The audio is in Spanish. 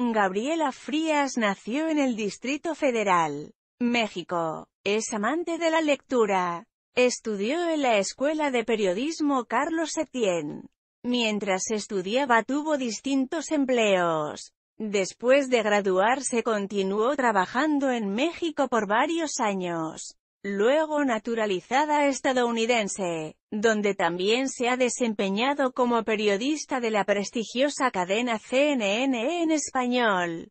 Gabriela Frías nació en el Distrito Federal, México. Es amante de la lectura. Estudió en la Escuela de Periodismo Carlos Etienne. Mientras estudiaba tuvo distintos empleos. Después de graduarse continuó trabajando en México por varios años luego naturalizada estadounidense, donde también se ha desempeñado como periodista de la prestigiosa cadena CNN en español.